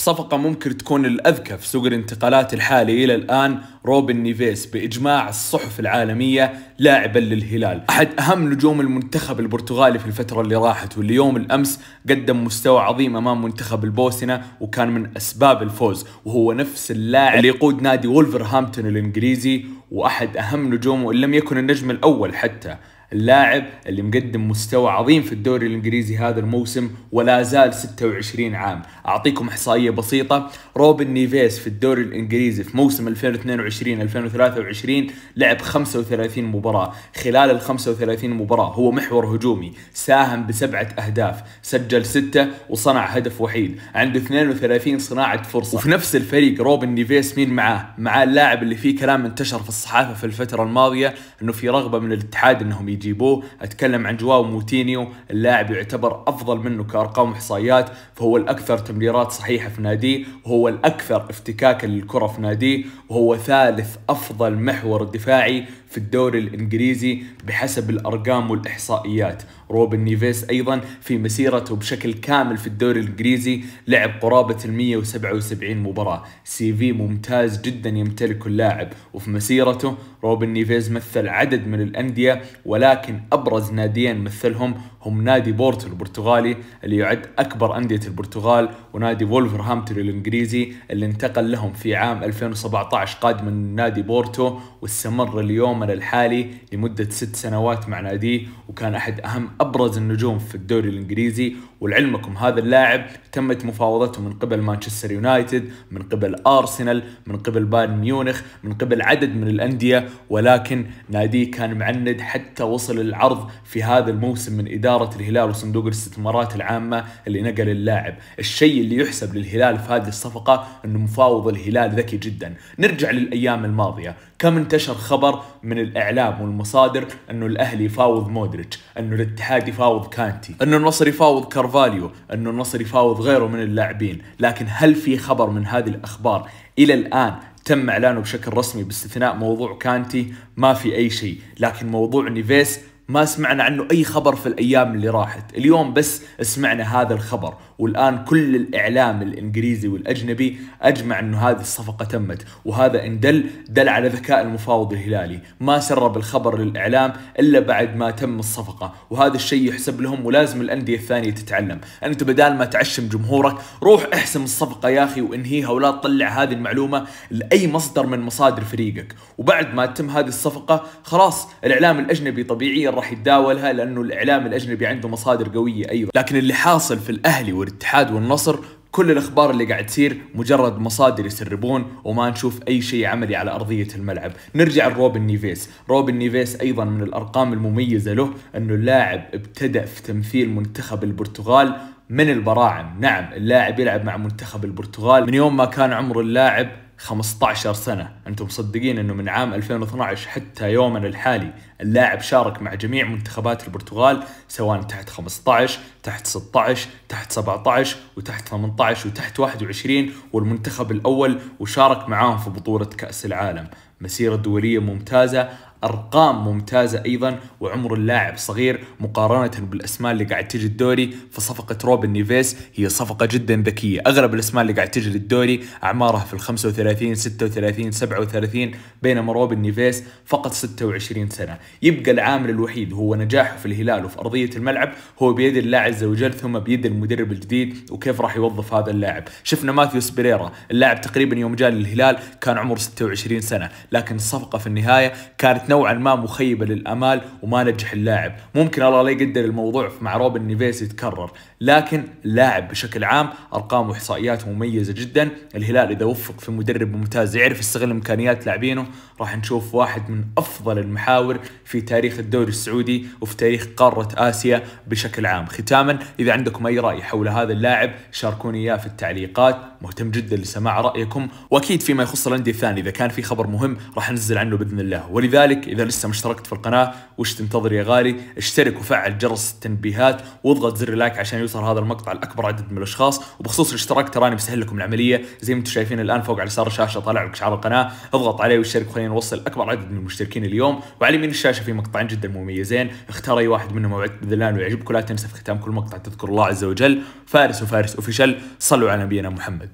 صفقة ممكن تكون الأذكى في سوق الانتقالات الحالي إلى الآن روبن نيفيس بإجماع الصحف العالمية لاعبا للهلال أحد أهم نجوم المنتخب البرتغالي في الفترة اللي راحت واللي يوم الأمس قدم مستوى عظيم أمام منتخب البوسنة وكان من أسباب الفوز وهو نفس اللاعب اللي يقود نادي وولفرهامبتون الإنجليزي وأحد أهم نجومه إن لم يكن النجم الأول حتى اللاعب اللي مقدم مستوى عظيم في الدوري الانجليزي هذا الموسم ولا زال 26 عام، اعطيكم احصائيه بسيطه، روبن نيفيس في الدوري الانجليزي في موسم 2022 2023 لعب 35 مباراه، خلال ال 35 مباراه هو محور هجومي، ساهم بسبعه اهداف، سجل سته وصنع هدف وحيد، عنده 32 صناعه فرصه، وفي نفس الفريق روبن نيفيس مين معاه؟ معاه اللاعب اللي فيه كلام انتشر في الصحافه في الفتره الماضيه انه في رغبه من الاتحاد انهم يجيبوه اتكلم عن جواو موتينيو اللاعب يعتبر افضل منه كارقام احصائيات فهو الاكثر تمريرات صحيحه في ناديه وهو الاكثر افتكاكا للكره في ناديه وهو ثالث افضل محور دفاعي في الدوري الإنجليزي بحسب الأرقام والإحصائيات روبن نيفيس أيضا في مسيرته بشكل كامل في الدوري الإنجليزي لعب قرابة ال 177 مباراة سي في ممتاز جدا يمتلكه اللاعب وفي مسيرته روبن نيفيز مثل عدد من الأندية ولكن أبرز ناديين مثلهم هم نادي بورتو البرتغالي اللي يعد أكبر أندية البرتغال ونادي وولفرهامبتون الإنجليزي اللي انتقل لهم في عام 2017 قادما من نادي بورتو واستمر اليوم المؤتمر الحالي لمدة ست سنوات مع ناديه وكان أحد أهم أبرز النجوم في الدوري الإنجليزي ولعلمكم هذا اللاعب تمت مفاوضته من قبل مانشستر يونايتد من قبل أرسنال من قبل بايرن ميونخ من قبل عدد من الأندية ولكن ناديه كان معند حتى وصل العرض في هذا الموسم من إدارة الهلال وصندوق الاستثمارات العامة اللي نقل اللاعب الشيء اللي يحسب للهلال في هذه الصفقة أنه مفاوض الهلال ذكي جدا نرجع للأيام الماضية كم انتشر خبر من الاعلام والمصادر انه الاهلي يفاوض مودريتش، انه الاتحاد يفاوض كانتي، انه النصر يفاوض كارفاليو، انه النصر يفاوض غيره من اللاعبين، لكن هل في خبر من هذه الاخبار الى الان تم اعلانه بشكل رسمي باستثناء موضوع كانتي ما في اي شيء، لكن موضوع نيفيس ما سمعنا عنه أي خبر في الأيام اللي راحت اليوم بس سمعنا هذا الخبر والآن كل الإعلام الإنجليزي والأجنبي أجمع أنه هذه الصفقة تمت وهذا إن دل دل على ذكاء المفاوض الهلالي ما سرب الخبر للإعلام إلا بعد ما تم الصفقة وهذا الشيء يحسب لهم ولازم الأندية الثانية تتعلم أنت بدال ما تعشم جمهورك روح احسم الصفقة يا أخي وانهيها ولا تطلع هذه المعلومة لأي مصدر من مصادر فريقك وبعد ما تتم هذه الصفقة خلاص الإعلام الأجنبي طبيعيا راح يتداولها لانه الاعلام الاجنبي عنده مصادر قويه ايوه لكن اللي حاصل في الاهلي والاتحاد والنصر كل الاخبار اللي قاعد تصير مجرد مصادر يسربون وما نشوف اي شيء عملي على ارضيه الملعب، نرجع لروبن نيفيس، روبن نيفيس ايضا من الارقام المميزه له انه اللاعب ابتدى في تمثيل منتخب البرتغال من البراعم، نعم اللاعب يلعب مع منتخب البرتغال من يوم ما كان عمر اللاعب 15 سنة أنتم مصدقين أنه من عام 2012 حتى يومنا الحالي اللاعب شارك مع جميع منتخبات البرتغال سواء تحت 15 تحت 16 تحت 17 وتحت 18 وتحت 21 والمنتخب الأول وشارك معاهم في بطولة كأس العالم مسيرة دولية ممتازة ارقام ممتازه ايضا وعمر اللاعب صغير مقارنه بالاسماء اللي قاعد تجي الدوري فصفقه روبن نيفيس هي صفقه جدا ذكيه اغلب الاسماء اللي قاعد تجي للدوري اعمارها في ال 35 36 37 بينما روبن نيفيس فقط 26 سنه يبقى العامل الوحيد هو نجاحه في الهلال وفي ارضيه الملعب هو بيد الله عز وجل ثم بيد المدرب الجديد وكيف راح يوظف هذا اللاعب شفنا ماثيوس بيريرا اللاعب تقريبا يوم جاء للهلال كان عمره 26 سنه لكن الصفقة في النهاية كانت نوعا ما مخيبة للأمال وما نجح اللاعب ممكن الله لا يقدر الموضوع مع روبن نيفيس يتكرر لكن اللاعب بشكل عام أرقام واحصائيات مميزة جدا الهلال إذا وفق في مدرب ممتاز يعرف يستغل إمكانيات لاعبينه راح نشوف واحد من أفضل المحاور في تاريخ الدوري السعودي وفي تاريخ قارة آسيا بشكل عام ختاما إذا عندكم أي رأي حول هذا اللاعب شاركوني إياه في التعليقات مهتم جدا لسماع رأيكم وأكيد فيما يخص الأندية الثانية إذا كان في خبر مهم راح انزل عنه باذن الله ولذلك اذا لسه ما اشتركت في القناه وش تنتظر يا غالي اشترك وفعل جرس التنبيهات واضغط زر لايك عشان يوصل هذا المقطع لاكبر عدد من الاشخاص وبخصوص الاشتراك تراني بسهل لكم العمليه زي ما انتم شايفين الان فوق على يسار الشاشه طالع لك شعار القناه اضغط عليه واشترك خلينا نوصل اكبر عدد من المشتركين اليوم وعلى يمين الشاشه في مقطعين جدا مميزين اختار اي واحد منهم موعدك باذن الله ويعجبك ولا تنسى في ختام كل مقطع تذكر الله عز وجل فارس وفارس اوفيشال صلوا على نبينا محمد